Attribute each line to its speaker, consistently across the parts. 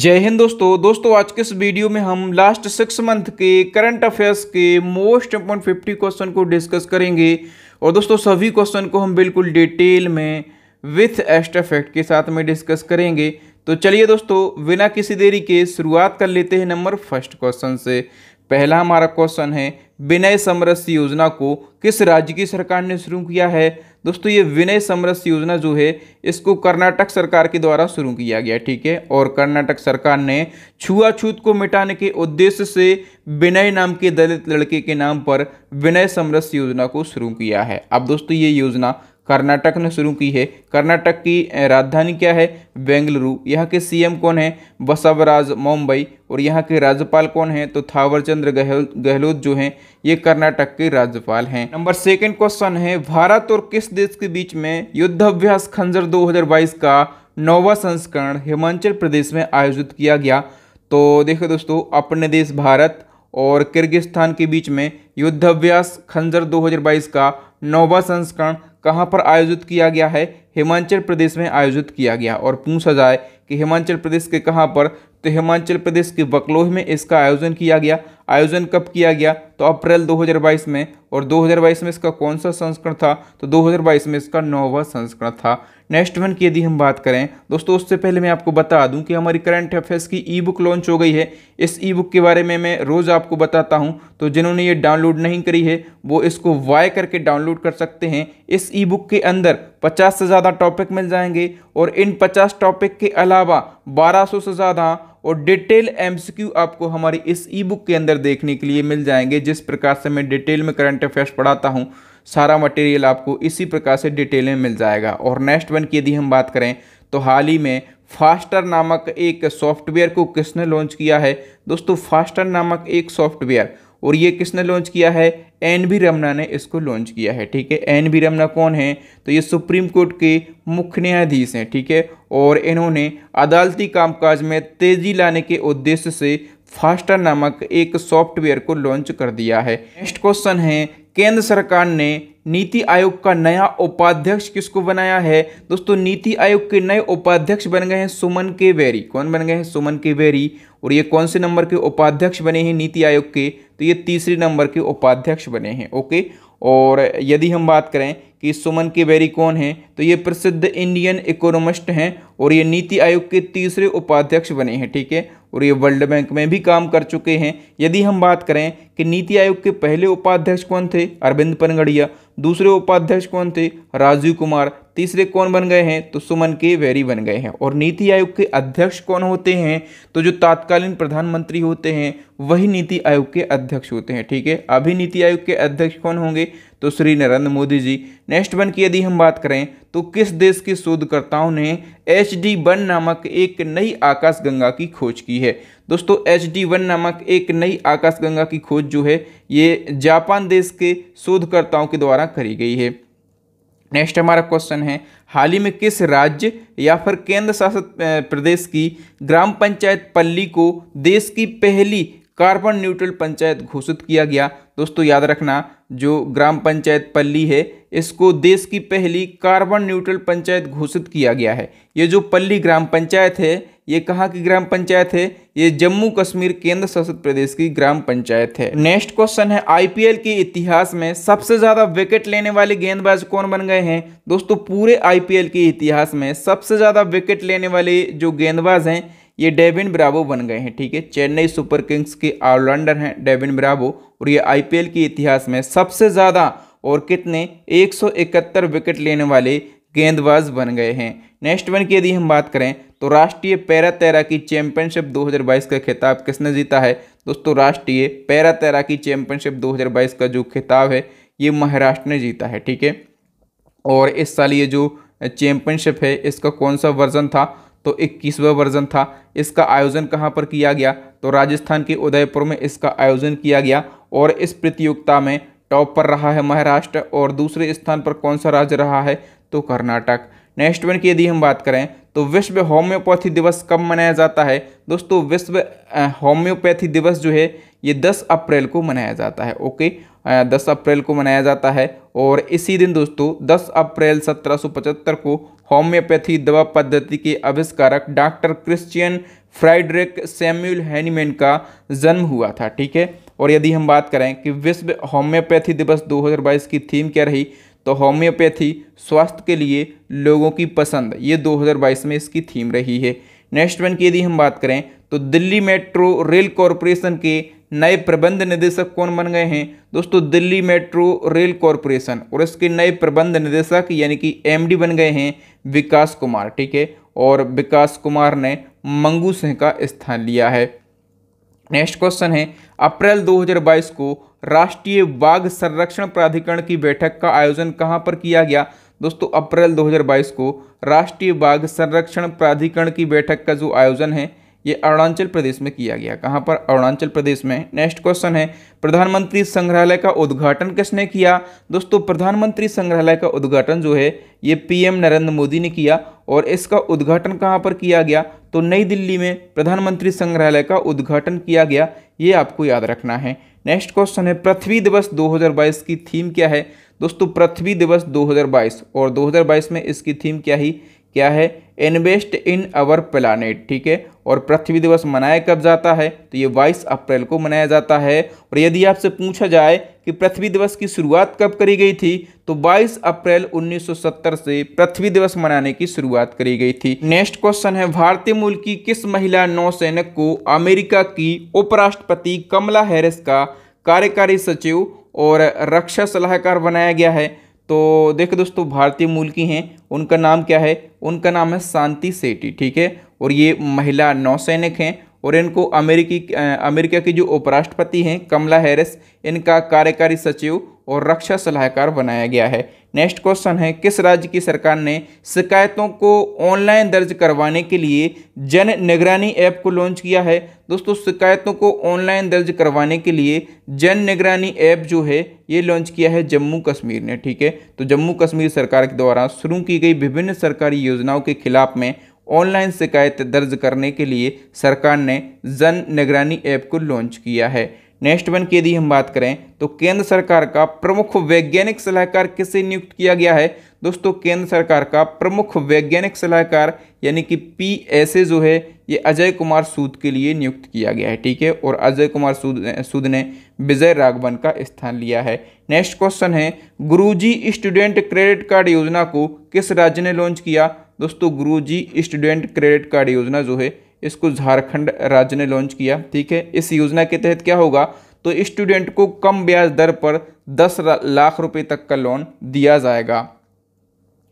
Speaker 1: जय हिंद दोस्तों दोस्तों आज के इस वीडियो में हम लास्ट सिक्स मंथ के करंट अफेयर्स के मोस्ट इम्पोर्टेंट फिफ्टी क्वेश्चन को डिस्कस करेंगे और दोस्तों सभी क्वेश्चन को हम बिल्कुल डिटेल में विथ एस्ट फैक्ट के साथ में डिस्कस करेंगे तो चलिए दोस्तों बिना किसी देरी के शुरुआत कर लेते हैं नंबर फर्स्ट क्वेश्चन से पहला हमारा क्वेश्चन है विनय समरस योजना को किस राज्य की सरकार ने शुरू किया है दोस्तों ये विनय समरस योजना जो है इसको कर्नाटक सरकार के द्वारा शुरू किया गया ठीक है और कर्नाटक सरकार ने छुआछूत को मिटाने के उद्देश्य से विनय नाम के दलित लड़के के नाम पर विनय समरस योजना को शुरू किया है अब दोस्तों ये योजना कर्नाटक ने शुरू की है कर्नाटक की राजधानी क्या है बेंगलुरु यहाँ के सीएम कौन है बसवराज मुंबई और यहाँ के राज्यपाल कौन है तो थावरचंद्र गहलोत जो हैं ये कर्नाटक के राज्यपाल हैं नंबर सेकंड क्वेश्चन है भारत और किस देश के बीच में युद्धाभ्यास खंजर 2022 का नौवा संस्करण हिमाचल प्रदेश में आयोजित किया गया तो देखो दोस्तों अपने देश भारत और किर्गिस्तान के बीच में युद्धाभ्यास खंजर दो का नौवा संस्करण कहाँ पर आयोजित किया गया है हिमाचल प्रदेश में आयोजित किया गया और पूछा जाए कि हिमाचल प्रदेश के कहाँ पर तो हिमाचल प्रदेश के बकलोह में इसका आयोजन किया गया आयोजन कब किया गया तो अप्रैल 2022 में और 2022 में इसका कौन सा संस्करण था तो 2022 में इसका नौवा संस्करण था नेक्स्ट वन की यदि हम बात करें दोस्तों उससे पहले मैं आपको बता दूं कि हमारी करंट अफेयर्स की ई बुक लॉन्च हो गई है इस ई बुक के बारे में मैं रोज़ आपको बताता हूं तो जिन्होंने ये डाउनलोड नहीं करी है वो इसको वाई करके डाउनलोड कर सकते हैं इस ई बुक के अंदर पचास से ज़्यादा टॉपिक मिल जाएंगे और इन 50 टॉपिक के अलावा 1200 से ज़्यादा और डिटेल एमसीक्यू आपको हमारी इस ई बुक के अंदर देखने के लिए मिल जाएंगे जिस प्रकार से मैं डिटेल में करंट अफेयर्स पढ़ाता हूँ सारा मटेरियल आपको इसी प्रकार से डिटेल में मिल जाएगा और नेक्स्ट वन की यदि हम बात करें तो हाल ही में फास्टर नामक एक सॉफ्टवेयर को किसने लॉन्च किया है दोस्तों फास्टर नामक एक सॉफ्टवेयर और ये किसने लॉन्च किया है एन बी रमना ने इसको लॉन्च किया है ठीक है एन बी रमना कौन है तो ये सुप्रीम कोर्ट के मुख्य न्यायाधीश हैं ठीक है और इन्होंने अदालती कामकाज में तेजी लाने के उद्देश्य से फास्टर नामक एक सॉफ्टवेयर को लॉन्च कर दिया है नेक्स्ट क्वेश्चन है केंद्र सरकार ने नीति आयोग का नया उपाध्यक्ष किसको बनाया है दोस्तों नीति आयोग के नए उपाध्यक्ष बन गए हैं सुमन के वेरी कौन बन गए हैं सुमन के वेरी और ये कौन से नंबर के उपाध्यक्ष बने हैं नीति आयोग के तो ये तीसरे नंबर के उपाध्यक्ष बने हैं ओके और यदि हम बात करें कि सुमन के बैरी कौन हैं तो ये प्रसिद्ध इंडियन इकोनॉमिस्ट हैं और ये नीति आयोग के तीसरे उपाध्यक्ष बने हैं ठीक है और ये वर्ल्ड बैंक में भी काम कर चुके हैं यदि हम बात करें कि नीति आयोग के पहले उपाध्यक्ष कौन थे अरविंद पनगड़िया दूसरे उपाध्यक्ष कौन थे राजीव कुमार तीसरे कौन बन गए हैं तो सुमन के वैरी बन गए हैं और नीति आयोग के अध्यक्ष कौन होते हैं तो जो तात्कालीन प्रधानमंत्री होते हैं वही नीति आयोग के अध्यक्ष होते हैं ठीक है अभी नीति आयोग के अध्यक्ष कौन होंगे तो श्री नरेंद्र मोदी जी नेक्स्ट वन की यदि हम बात करें तो किस देश के शोधकर्ताओं ने एच डी वन नामक एक नई आकाशगंगा की खोज की है दोस्तों एच डी वन नामक एक नई आकाशगंगा की खोज जो है ये जापान देश के शोधकर्ताओं के द्वारा करी गई है नेक्स्ट हमारा क्वेश्चन है हाल ही में किस राज्य या फिर केंद्र शासित प्रदेश की ग्राम पंचायत पल्ली को देश की पहली कार्बन न्यूट्रल पंचायत घोषित किया गया दोस्तों याद रखना जो ग्राम पंचायत पल्ली है इसको देश की पहली कार्बन न्यूट्रल पंचायत घोषित किया गया है ये जो पल्ली ग्राम पंचायत है ये कहाँ की ग्राम पंचायत है ये जम्मू कश्मीर केंद्र शासित प्रदेश की ग्राम पंचायत है नेक्स्ट क्वेश्चन है आईपीएल के इतिहास में सबसे ज़्यादा विकेट लेने वाले गेंदबाज कौन बन गए हैं दोस्तों पूरे आईपीएल के इतिहास में सबसे ज़्यादा विकेट लेने वाले जो गेंदबाज हैं ये डेविन ब्रावो बन गए हैं ठीक है चेन्नई सुपर किंग्स के ऑलराउंडर हैं डेविन ब्रावो और ये आईपीएल के इतिहास में सबसे ज़्यादा और कितने 171 विकेट लेने वाले गेंदबाज बन गए हैं नेक्स्ट वन की यदि हम बात करें तो राष्ट्रीय पैरा तैराकी चैंपियनशिप 2022 का खिताब किसने जीता है दोस्तों राष्ट्रीय पैरा तैराकी चैंपियनशिप 2022 का जो खिताब है ये महाराष्ट्र ने जीता है ठीक है और इस साल ये जो चैंपियनशिप है इसका कौन सा वर्जन था तो इक्कीसवा वर्जन था इसका आयोजन कहाँ पर किया गया तो राजस्थान के उदयपुर में इसका आयोजन किया गया और इस प्रतियोगिता में टॉप पर रहा है महाराष्ट्र और दूसरे स्थान पर कौन सा राज्य रहा है तो कर्नाटक नेक्स्ट वन की यदि हम बात करें तो विश्व होम्योपैथी दिवस कब मनाया जाता है दोस्तों विश्व होम्योपैथी दिवस जो है ये 10 अप्रैल को मनाया जाता है ओके 10 अप्रैल को मनाया जाता है और इसी दिन दोस्तों 10 अप्रैल 1775 को होम्योपैथी दवा पद्धति के आविष्कारक doctor Christian Friedrich Samuel Hahnemann का जन्म हुआ था ठीक है और यदि हम बात करें कि विश्व होम्योपैथी दिवस 2022 की थीम क्या रही तो होम्योपैथी स्वास्थ्य के लिए लोगों की पसंद ये 2022 में इसकी थीम रही है नेक्स्ट वन की यदि हम बात करें तो दिल्ली मेट्रो रेल कॉरपोरेशन के नए प्रबंध निदेशक कौन बन गए हैं दोस्तों दिल्ली मेट्रो रेल कॉरपोरेशन और इसके नए प्रबंध निदेशक यानी कि एमडी बन गए हैं विकास कुमार ठीक है और विकास कुमार ने मंगू सिंह का स्थान लिया है नेक्स्ट क्वेश्चन है अप्रैल 2022 को राष्ट्रीय बाघ संरक्षण प्राधिकरण की बैठक का आयोजन कहाँ पर किया गया दोस्तों अप्रैल 2022 को राष्ट्रीय बाघ संरक्षण प्राधिकरण की बैठक का जो आयोजन है ये अरुणाचल प्रदेश में किया गया कहाँ पर अरुणाचल प्रदेश में नेक्स्ट क्वेश्चन है प्रधानमंत्री संग्रहालय का उद्घाटन किसने किया दोस्तों प्रधानमंत्री संग्रहालय का उद्घाटन जो है ये पीएम नरेंद्र मोदी ने किया और इसका उद्घाटन कहाँ पर किया गया तो नई दिल्ली में प्रधानमंत्री संग्रहालय का उद्घाटन किया गया ये आपको याद रखना है नेक्स्ट क्वेश्चन है पृथ्वी दिवस दो की थीम क्या है दोस्तों पृथ्वी दिवस 2022 और 2022 में इसकी थीम क्या ही क्या है इन्वेस्ट इन अवर प्लानट ठीक है और पृथ्वी दिवस मनाया कब जाता है तो ये 22 अप्रैल को मनाया जाता है और यदि आपसे पूछा जाए कि पृथ्वी दिवस की शुरुआत कब करी गई थी तो 22 अप्रैल 1970 से पृथ्वी दिवस मनाने की शुरुआत करी गई थी नेक्स्ट क्वेश्चन है भारतीय मूल की किस महिला नौसैनिक को अमेरिका की उपराष्ट्रपति कमला हैरिस का कार्यकारी सचिव और रक्षा सलाहकार बनाया गया है तो देखो दोस्तों भारतीय मूल की हैं उनका नाम क्या है उनका नाम है शांति सेठी ठीक है और ये महिला नौसैनिक हैं और इनको अमेरिकी अमेरिका की जो उपराष्ट्रपति हैं कमला हैरिस इनका कार्यकारी सचिव और रक्षा सलाहकार बनाया गया है नेक्स्ट क्वेश्चन है किस राज्य की सरकार ने शिकायतों को ऑनलाइन दर्ज करवाने के लिए जन निगरानी ऐप को लॉन्च किया है दोस्तों शिकायतों को ऑनलाइन दर्ज करवाने के लिए जन निगरानी ऐप जो है ये लॉन्च किया है जम्मू कश्मीर ने ठीक है तो जम्मू कश्मीर सरकार के द्वारा शुरू की गई विभिन्न सरकारी योजनाओं के खिलाफ में ऑनलाइन शिकायत दर्ज करने के लिए सरकार ने जन निगरानी ऐप को लॉन्च किया है नेक्स्ट वन की यदि हम बात करें तो केंद्र सरकार का प्रमुख वैज्ञानिक सलाहकार किसे नियुक्त किया गया है दोस्तों केंद्र सरकार का प्रमुख वैज्ञानिक सलाहकार यानी कि पी एस ए जो है ये अजय कुमार सूद के लिए नियुक्त किया गया है ठीक है और अजय कुमार सूद सूद ने विजय राघवन का स्थान लिया है नेक्स्ट क्वेश्चन है गुरुजी स्टूडेंट क्रेडिट कार्ड योजना को किस राज्य ने लॉन्च किया दोस्तों गुरुजी स्टूडेंट क्रेडिट कार्ड योजना जो है इसको झारखंड राज्य ने लॉन्च किया ठीक है इस योजना के तहत क्या होगा तो स्टूडेंट को कम ब्याज दर पर दस लाख रुपए तक का लोन दिया जाएगा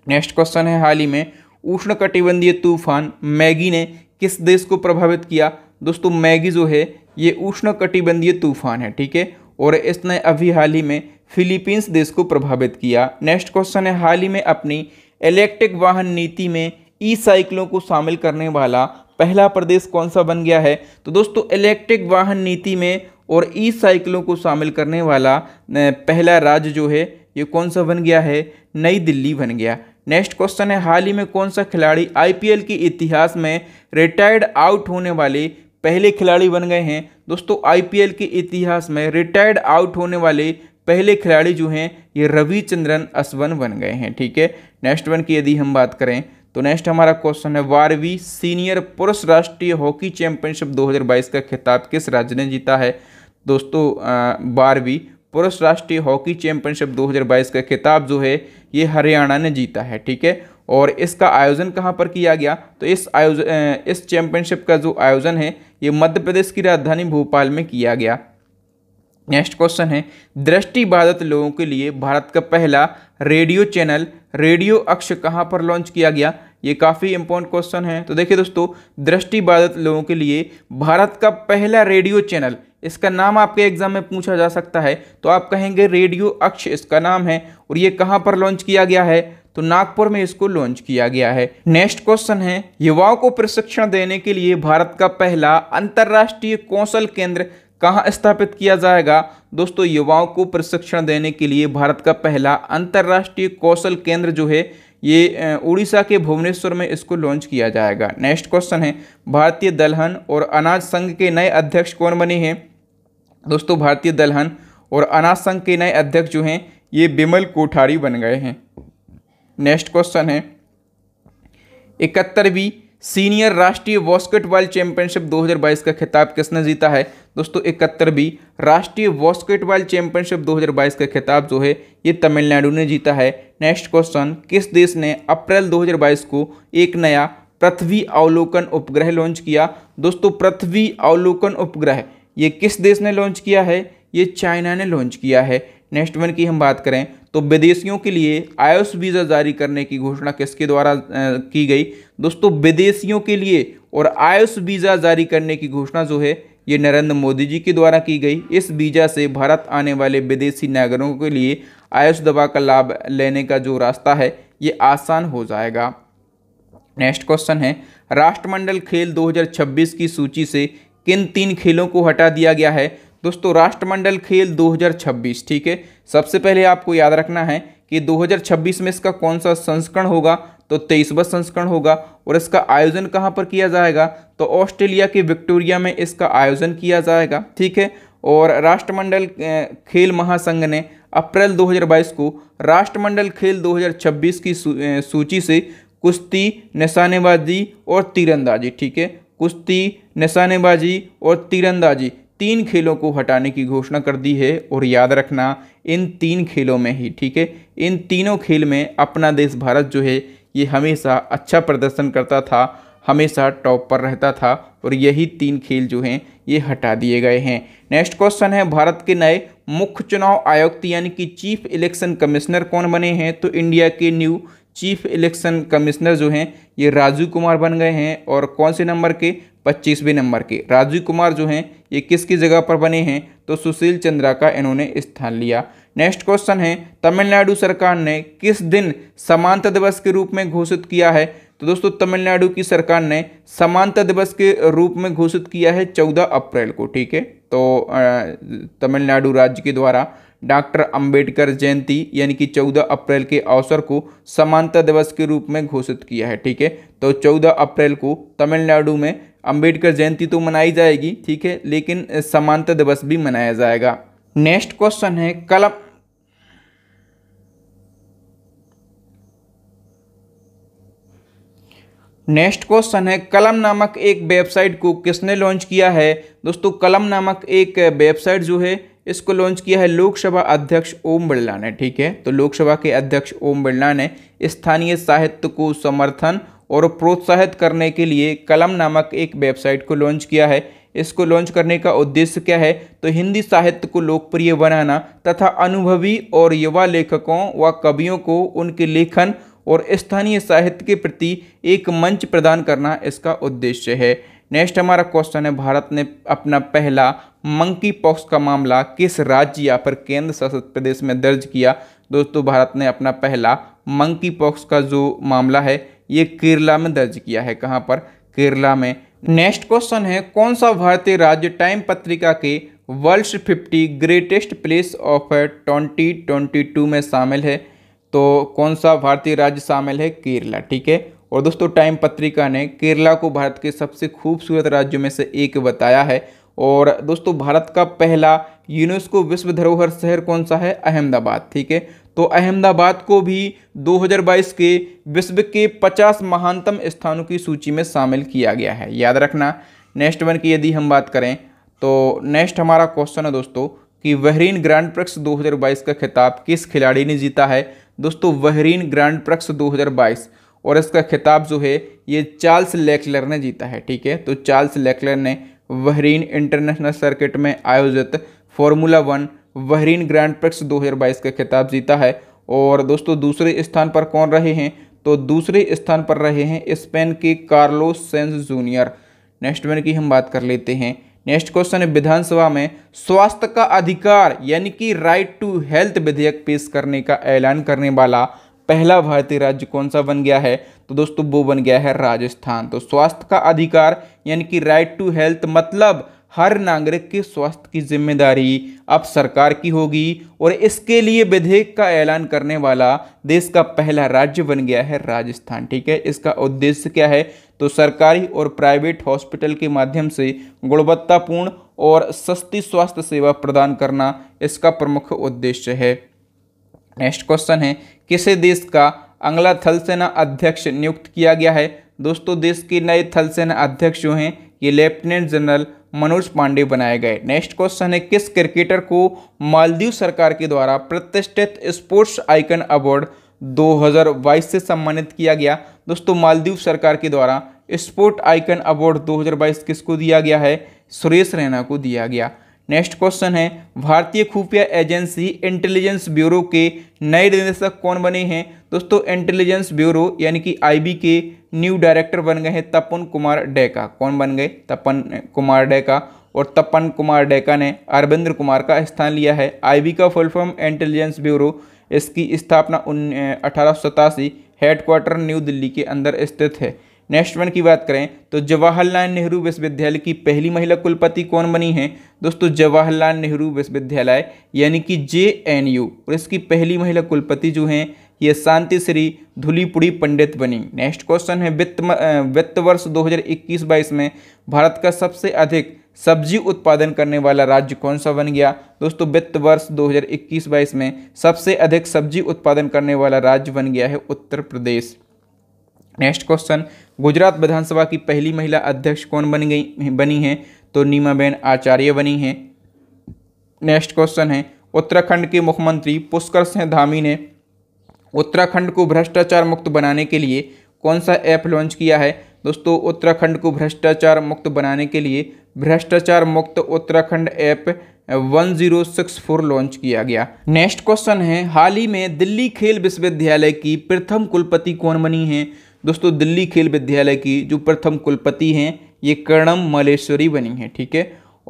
Speaker 1: नेक्स्ट क्वेश्चन है हाल ही में उष्ण कटिबंधीय तूफान मैगी ने किस देश को प्रभावित किया दोस्तों मैगी जो है ये उष्ण कटिबंधीय तूफान है ठीक है और इसने अभी हाल ही में फिलीपींस देश को प्रभावित किया नेक्स्ट क्वेश्चन है हाल ही में अपनी इलेक्ट्रिक वाहन नीति में ई साइकिलों को शामिल करने वाला पहला प्रदेश कौन सा बन गया है तो दोस्तों इलेक्ट्रिक वाहन नीति में और ई साइकिलों को शामिल करने वाला पहला राज्य जो है ये कौन सा बन गया है नई दिल्ली बन गया नेक्स्ट क्वेश्चन है हाल ही में कौन सा खिलाड़ी आईपीएल के इतिहास में रिटायर्ड आउट होने वाले पहले खिलाड़ी बन गए हैं दोस्तों आईपीएल के इतिहास में रिटायर्ड आउट होने वाले पहले खिलाड़ी जो हैं ये रविचंद्रन अश्वन बन गए हैं ठीक है नेक्स्ट वन की यदि हम बात करें तो नेक्स्ट हमारा क्वेश्चन है बारहवीं सीनियर पुरुष राष्ट्रीय हॉकी चैंपियनशिप 2022 का खिताब किस राज्य ने जीता है दोस्तों बारहवीं पुरुष राष्ट्रीय हॉकी चैंपियनशिप 2022 का खिताब जो है ये हरियाणा ने जीता है ठीक है और इसका आयोजन कहाँ पर किया गया तो इस आयोजन इस चैंपियनशिप का जो आयोजन है ये मध्य प्रदेश की राजधानी भोपाल में किया गया नेक्स्ट क्वेश्चन है दृष्टिबाधित लोगों के लिए भारत का पहला रेडियो चैनल रेडियो अक्ष कहाँ पर लॉन्च किया गया ये काफ़ी इंपॉर्टेंट क्वेश्चन है तो देखिए दोस्तों दृष्टिबाधित लोगों के लिए भारत का पहला रेडियो चैनल इसका नाम आपके एग्जाम में पूछा जा सकता है तो आप कहेंगे रेडियो अक्ष इसका नाम है और ये कहाँ पर लॉन्च किया गया है तो नागपुर में इसको लॉन्च किया गया है नेक्स्ट क्वेश्चन है युवाओं को प्रशिक्षण देने के लिए भारत का पहला अंतर्राष्ट्रीय कौशल केंद्र कहाँ स्थापित किया जाएगा दोस्तों युवाओं को प्रशिक्षण देने के लिए भारत का पहला अंतर्राष्ट्रीय कौशल केंद्र जो है ये उड़ीसा के भुवनेश्वर में इसको लॉन्च किया जाएगा नेक्स्ट क्वेश्चन है भारतीय दलहन और अनाज संघ के नए अध्यक्ष कौन बने हैं दोस्तों भारतीय दलहन और अनाज संघ के नए अध्यक्ष जो हैं ये बिमल कोठारी बन गए हैं नेक्स्ट क्वेश्चन है इकहत्तरवीं सीनियर राष्ट्रीय बास्केटबॉल चैंपियनशिप 2022 का खिताब किसने जीता है दोस्तों इकहत्तरवीं राष्ट्रीय वॉस्केटबॉल चैंपियनशिप 2022 का खिताब जो है ये तमिलनाडु ने जीता है नेक्स्ट क्वेश्चन किस देश ने अप्रैल 2022 को एक नया पृथ्वी अवलोकन उपग्रह लॉन्च किया दोस्तों पृथ्वी अवलोकन उपग्रह ये किस देश ने लॉन्च किया है ये चाइना ने लॉन्च किया है नेक्स्ट वन की हम बात करें तो विदेशियों के लिए आयुष वीज़ा जारी करने की घोषणा किसके द्वारा की गई दोस्तों विदेशियों के लिए और आयुष वीज़ा जारी करने की घोषणा जो है ये नरेंद्र मोदी जी के द्वारा की गई इस वीज़ा से भारत आने वाले विदेशी नागरिकों के लिए आयुष दवा का लाभ लेने का जो रास्ता है ये आसान हो जाएगा नेक्स्ट क्वेश्चन है राष्ट्रमंडल खेल 2026 की सूची से किन तीन खेलों को हटा दिया गया है दोस्तों राष्ट्रमंडल खेल 2026 ठीक है सबसे पहले आपको याद रखना है कि 2026 में इसका कौन सा संस्करण होगा तो तेईसवा संस्करण होगा और इसका आयोजन कहाँ पर किया जाएगा तो ऑस्ट्रेलिया के विक्टोरिया में इसका आयोजन किया जाएगा ठीक है और राष्ट्रमंडल खेल महासंघ ने अप्रैल 2022 को राष्ट्रमंडल खेल 2026 की सूची से कुश्ती निशानेबाजी और तीरंदाजी ठीक है कुश्ती निशानेबाजी और तीरंदाजी तीन खेलों को हटाने की घोषणा कर दी है और याद रखना इन तीन खेलों में ही ठीक है इन तीनों खेल में अपना देश भारत जो है ये हमेशा अच्छा प्रदर्शन करता था हमेशा टॉप पर रहता था और यही तीन खेल जो हैं ये हटा दिए गए हैं नेक्स्ट क्वेश्चन है भारत के नए मुख्य चुनाव आयुक्त यानी कि चीफ इलेक्शन कमिश्नर कौन बने हैं तो इंडिया के न्यू चीफ इलेक्शन कमिश्नर जो हैं ये राजू कुमार बन गए हैं और कौन से नंबर के पच्चीसवें नंबर के राजीव कुमार जो हैं ये किसकी जगह पर बने हैं तो सुशील चंद्रा का इन्होंने स्थान लिया नेक्स्ट क्वेश्चन है तमिलनाडु सरकार ने किस दिन समानता दिवस के रूप में घोषित किया है तो दोस्तों तमिलनाडु की सरकार ने समानता दिवस के रूप में घोषित किया है चौदह अप्रैल को ठीक है तो तमिलनाडु राज्य के द्वारा डॉक्टर अंबेडकर जयंती यानी कि 14 अप्रैल के अवसर को समानता दिवस के रूप में घोषित किया है ठीक है तो 14 अप्रैल को तमिलनाडु में अंबेडकर जयंती तो मनाई जाएगी ठीक है लेकिन समानता दिवस भी मनाया जाएगा नेक्स्ट क्वेश्चन है कलम नेक्स्ट क्वेश्चन है कलम नामक एक वेबसाइट को किसने लॉन्च किया है दोस्तों कलम नामक एक वेबसाइट जो है इसको लॉन्च किया है लोकसभा अध्यक्ष ओम बिरला ने ठीक है तो लोकसभा के अध्यक्ष ओम बिरला ने स्थानीय साहित्य को समर्थन और प्रोत्साहित करने के लिए कलम नामक एक वेबसाइट को लॉन्च किया है इसको लॉन्च करने का उद्देश्य क्या है तो हिंदी साहित्य को लोकप्रिय बनाना तथा अनुभवी और युवा लेखकों व कवियों को उनके लेखन और स्थानीय साहित्य के प्रति एक मंच प्रदान करना इसका उद्देश्य है नेक्स्ट हमारा क्वेश्चन है भारत ने अपना पहला मंकी पॉक्स का मामला किस राज्य या फिर केंद्र शासित प्रदेश में दर्ज किया दोस्तों भारत ने अपना पहला मंकी पॉक्स का जो मामला है ये केरला में दर्ज किया है कहाँ पर केरला में नेक्स्ट क्वेश्चन है कौन सा भारतीय राज्य टाइम पत्रिका के world fifty greatest place of twenty twenty two में शामिल है तो कौन सा भारतीय राज्य शामिल है केरला ठीक है और दोस्तों टाइम पत्रिका ने केरला को भारत के सबसे खूबसूरत राज्यों में से एक बताया है और दोस्तों भारत का पहला यूनेस्को विश्व धरोहर शहर कौन सा है अहमदाबाद ठीक है तो अहमदाबाद को भी 2022 के विश्व के 50 महानतम स्थानों की सूची में शामिल किया गया है याद रखना नेक्स्ट वन की यदि हम बात करें तो नेक्स्ट हमारा क्वेश्चन है दोस्तों कि बहरीन ग्रैंड प्रक्स 2022 का खिताब किस खिलाड़ी ने जीता है दोस्तों वहरीन ग्रैंड प्रक्स 2022 और इसका खिताब जो है ये चार्ल्स लेक्लर ने जीता है ठीक है तो चार्ल्स लेक्लर ने वहरीन इंटरनेशनल सर्किट में आयोजित formula one Bahrain grand prix 2022 का खिताब जीता है और दोस्तों दूसरे स्थान पर कौन रहे हैं तो दूसरे स्थान पर रहे हैं स्पेन के Carlos Sainz junior next man की हम बात कर लेते हैं नेक्स्ट क्वेश्चन है विधानसभा में स्वास्थ्य का अधिकार यानी कि राइट टू हेल्थ विधेयक पेश करने का ऐलान करने वाला पहला भारतीय राज्य कौन सा बन गया है तो दोस्तों वो बन गया है राजस्थान तो स्वास्थ्य का अधिकार यानी कि राइट टू हेल्थ मतलब हर नागरिक के स्वास्थ्य की जिम्मेदारी अब सरकार की होगी और इसके लिए विधेयक का ऐलान करने वाला देश का पहला राज्य बन गया है राजस्थान ठीक है इसका उद्देश्य क्या है तो सरकारी और प्राइवेट हॉस्पिटल के माध्यम से गुणवत्तापूर्ण और सस्ती स्वास्थ्य सेवा प्रदान करना इसका प्रमुख उद्देश्य है नेक्स्ट क्वेश्चन है किसे देश का अगला थल सेना अध्यक्ष नियुक्त किया गया है दोस्तों देश के नए थल सेना अध्यक्ष जो हैं ये लेफ्टिनेंट जनरल मनोज पांडे बनाए गए नेक्स्ट क्वेश्चन है किस क्रिकेटर को मालदीव सरकार के द्वारा प्रतिष्ठित स्पोर्ट्स आइकन अवार्ड 2022 से सम्मानित किया गया दोस्तों मालदीव सरकार के द्वारा स्पोर्ट आइकन अवार्ड 2022 किसको दिया गया है सुरेश रैना को दिया गया नेक्स्ट क्वेश्चन है भारतीय खुफिया एजेंसी इंटेलिजेंस ब्यूरो के नए निदेशक कौन बने हैं दोस्तों इंटेलिजेंस ब्यूरो यानी कि आईबी के न्यू डायरेक्टर बन गए हैं तपन कुमार डेका कौन बन गए तपन कुमार डेका और तपन कुमार डेका ने अरविंद्र कुमार का स्थान लिया है आई का फुल फॉर्म इंटेलिजेंस ब्यूरो इसकी स्थापना उन अठारह हेडक्वार्टर न्यू दिल्ली के अंदर स्थित है नेक्स्ट वन की बात करें तो जवाहरलाल नेहरू विश्वविद्यालय की पहली महिला कुलपति कौन बनी है दोस्तों जवाहरलाल नेहरू विश्वविद्यालय यानी कि जे एन यू और इसकी पहली महिला कुलपति जो हैं ये शांति श्री धुलीपुड़ी पंडित बनी नेक्स्ट क्वेश्चन है वित्त वित्त वर्ष 2021-22 में भारत का सबसे अधिक सब्जी उत्पादन करने वाला राज्य कौन सा बन गया दोस्तों वित्त वर्ष 2021-22 में सबसे अधिक सब्जी उत्पादन करने वाला राज्य बन गया है उत्तर प्रदेश नेक्स्ट क्वेश्चन गुजरात विधानसभा की पहली महिला अध्यक्ष कौन बन गई बनी है तो नीमाबेन आचार्य बनी हैं नेक्स्ट क्वेश्चन है उत्तराखंड के मुख्यमंत्री पुष्कर सिंह धामी ने उत्तराखंड को भ्रष्टाचार मुक्त बनाने के लिए कौन सा ऐप लॉन्च किया है दोस्तों उत्तराखंड को भ्रष्टाचार मुक्त बनाने के लिए भ्रष्टाचार मुक्त उत्तराखंड ऐप 1064 लॉन्च किया गया नेक्स्ट क्वेश्चन है हाल ही में दिल्ली खेल विश्वविद्यालय की प्रथम कुलपति कौन बनी है दोस्तों दिल्ली खेल विद्यालय की जो प्रथम कुलपति हैं ये कर्णम मलेश्वरी बनी है ठीक है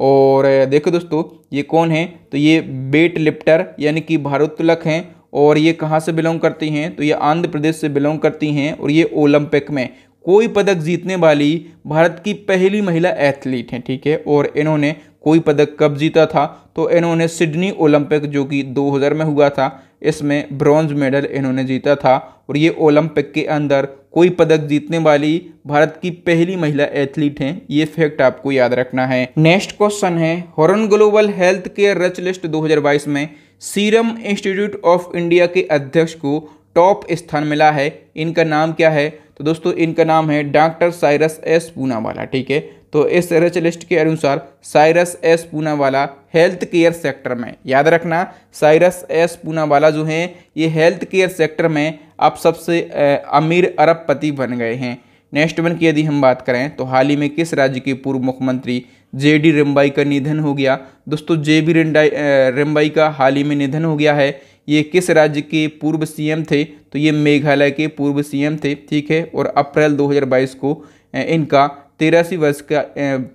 Speaker 1: और देखो दोस्तों ये कौन है तो ये बेट लिप्टर यानी कि भारोत्तलक हैं और ये कहाँ से बिलोंग करती हैं तो ये आंध्र प्रदेश से बिलोंग करती हैं और ये ओलंपिक में कोई पदक जीतने वाली भारत की पहली महिला एथलीट हैं ठीक है और इन्होंने कोई पदक कब जीता था तो इन्होंने सिडनी ओलंपिक जो कि 2000 में हुआ था इसमें ब्रॉन्ज मेडल इन्होंने जीता था और ये ओलंपिक के अंदर कोई पदक जीतने वाली भारत की पहली महिला एथलीट हैं ये फैक्ट आपको याद रखना है नेक्स्ट क्वेश्चन है Hurun global health care rich list दो में सीरम इंस्टीट्यूट ऑफ इंडिया के अध्यक्ष को टॉप स्थान मिला है इनका नाम क्या है तो दोस्तों इनका नाम है डॉक्टर साइरस एस पूनावाला ठीक है तो इस सर्च लिस्ट के अनुसार Cyrus S Poonawalla health care sector में याद रखना साइरस एस पूनावाला जो हैं ये हेल्थ केयर सेक्टर में अब सबसे अमीर अरबपति बन गए हैं नेक्स्ट वन की यदि हम बात करें तो हाल ही में किस राज्य के पूर्व मुख्यमंत्री जे डी रिम्बाई का निधन हो गया दोस्तों जे बी रेंडाई रेम्बाई का हाल ही में निधन हो गया है ये किस राज्य के पूर्व सीएम थे तो ये मेघालय के पूर्व सीएम थे ठीक है और अप्रैल 2022 को इनका तेरासी वर्ष का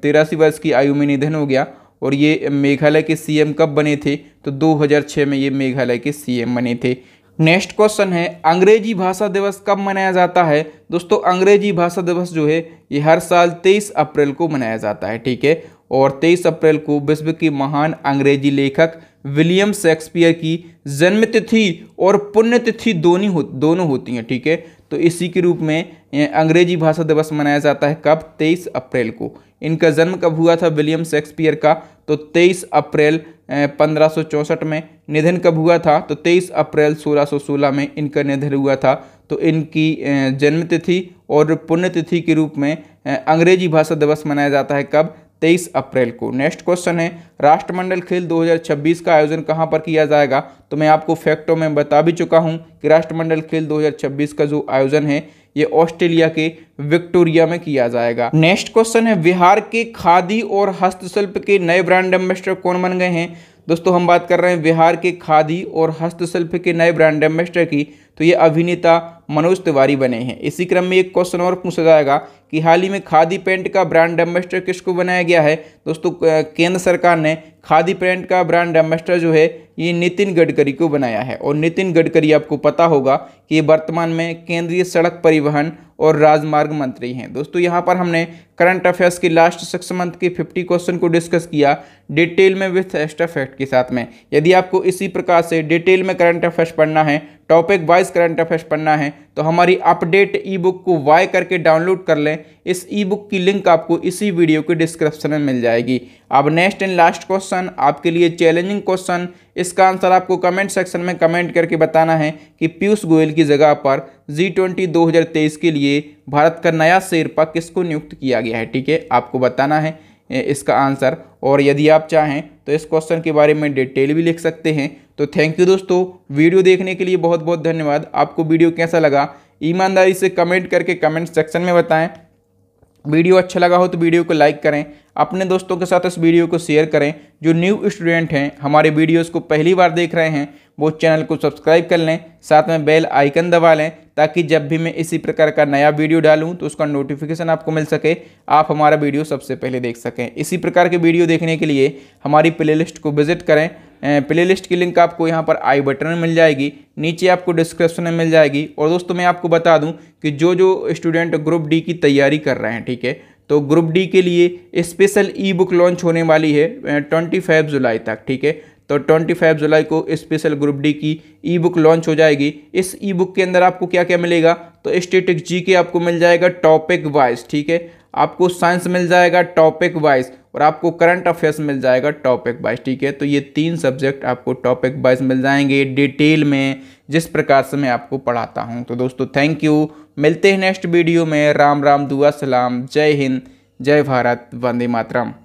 Speaker 1: तेरासी वर्ष की आयु में निधन हो गया और ये मेघालय के सीएम कब बने थे तो 2006 में ये मेघालय के सीएम बने थे नेक्स्ट क्वेश्चन है अंग्रेजी भाषा दिवस कब मनाया जाता है दोस्तों अंग्रेजी भाषा दिवस जो है ये हर साल 23 अप्रैल को मनाया जाता है ठीक है और 23 अप्रैल को विश्व के महान अंग्रेजी लेखक विलियम शेक्सपियर की जन्मतिथि और पुण्यतिथि दोनों हो दोनों होती हैं ठीक है तो इसी के रूप में अंग्रेजी भाषा दिवस मनाया जाता है कब 23 अप्रैल को इनका जन्म कब हुआ था विलियम शेक्सपियर का तो 23 अप्रैल पंद्रह में निधन कब हुआ था तो 23 अप्रैल 1616 में इनका निधन हुआ था तो इनकी जन्मतिथि और पुण्यतिथि के रूप में अंग्रेजी भाषा दिवस मनाया जाता है कब 23 अप्रैल को नेक्स्ट क्वेश्चन है राष्ट्रमंडल खेल 2026 का आयोजन कहाँ पर किया जाएगा तो मैं आपको फैक्टों में बता भी चुका हूँ कि राष्ट्रमंडल खेल 2026 का जो आयोजन है ये ऑस्ट्रेलिया के विक्टोरिया में किया जाएगा नेक्स्ट क्वेश्चन है बिहार के खादी और हस्तशिल्प के नए ब्रांड एम्बेसडर कौन बन गए हैं दोस्तों हम बात कर रहे हैं बिहार के खादी और हस्तशिल्प के नए ब्रांड एम्बेसडर की तो ये अभिनेता मनोज तिवारी बने हैं इसी क्रम में एक क्वेश्चन और पूछा जाएगा कि हाल ही में खादी पेंट का ब्रांड एम्बेस्टर किसको बनाया गया है दोस्तों केंद्र सरकार ने खादी पेंट का ब्रांड एम्बेस्टर जो है ये नितिन गडकरी को बनाया है और नितिन गडकरी आपको पता होगा कि वर्तमान में केंद्रीय सड़क परिवहन और राजमार्ग मंत्री हैं दोस्तों यहाँ पर हमने करंट अफेयर्स के लास्ट सिक्स मंथ के फिफ्टी क्वेश्चन को डिस्कस किया डिटेल में विथ एक्स्ट्रा के साथ में यदि आपको इसी प्रकार से डिटेल में करंट अफेयर्स पढ़ना है टॉपिक वाइज करंट अफेयर्स पढ़ना है तो हमारी अपडेट ई बुक को वाई करके डाउनलोड कर लें इस ई बुक की लिंक आपको इसी वीडियो के डिस्क्रिप्शन में मिल जाएगी अब नेक्स्ट एंड लास्ट क्वेश्चन आपके लिए चैलेंजिंग क्वेश्चन इसका आंसर आपको कमेंट सेक्शन में कमेंट करके बताना है कि पीयूष गोयल की जगह पर जी ट्वेंटी दो के लिए भारत का नया शेरपा किसको नियुक्त किया गया है ठीक है आपको बताना है इसका आंसर और यदि आप चाहें तो इस क्वेश्चन के बारे में डिटेल भी लिख सकते हैं तो थैंक यू दोस्तों वीडियो देखने के लिए बहुत बहुत धन्यवाद आपको वीडियो कैसा लगा ईमानदारी से कमेंट करके कमेंट सेक्शन में बताएं वीडियो अच्छा लगा हो तो वीडियो को लाइक करें अपने दोस्तों के साथ इस वीडियो को शेयर करें जो न्यू स्टूडेंट हैं हमारे वीडियोज़ को पहली बार देख रहे हैं वो चैनल को सब्सक्राइब कर लें साथ में बेल आइकन दबा लें ताकि जब भी मैं इसी प्रकार का नया वीडियो डालूं तो उसका नोटिफिकेशन आपको मिल सके आप हमारा वीडियो सबसे पहले देख सकें इसी प्रकार के वीडियो देखने के लिए हमारी प्ले को विजिट करें प्ले की लिंक आपको यहाँ पर आई बटन में मिल जाएगी नीचे आपको डिस्क्रिप्शन में मिल जाएगी और दोस्तों मैं आपको बता दूँ कि जो जो स्टूडेंट ग्रुप डी की तैयारी कर रहे हैं ठीक है तो ग्रुप डी के लिए स्पेशल ई बुक लॉन्च होने वाली है ट्वेंटी फाइव जुलाई तक ठीक है तो 25 जुलाई को स्पेशल ग्रुप डी की ई बुक लॉन्च हो जाएगी इस ई बुक के अंदर आपको क्या क्या मिलेगा तो स्टेटिक जी के आपको मिल जाएगा टॉपिक वाइज ठीक है आपको साइंस मिल जाएगा टॉपिक वाइज और आपको करंट अफेयर्स मिल जाएगा टॉपिक वाइज ठीक है तो ये तीन सब्जेक्ट आपको टॉपिक वाइज मिल जाएंगे डिटेल में जिस प्रकार से मैं आपको पढ़ाता हूँ तो दोस्तों थैंक यू मिलते हैं नेक्स्ट वीडियो में राम राम दुआ सलाम जय हिंद जय भारत वंदे मातरम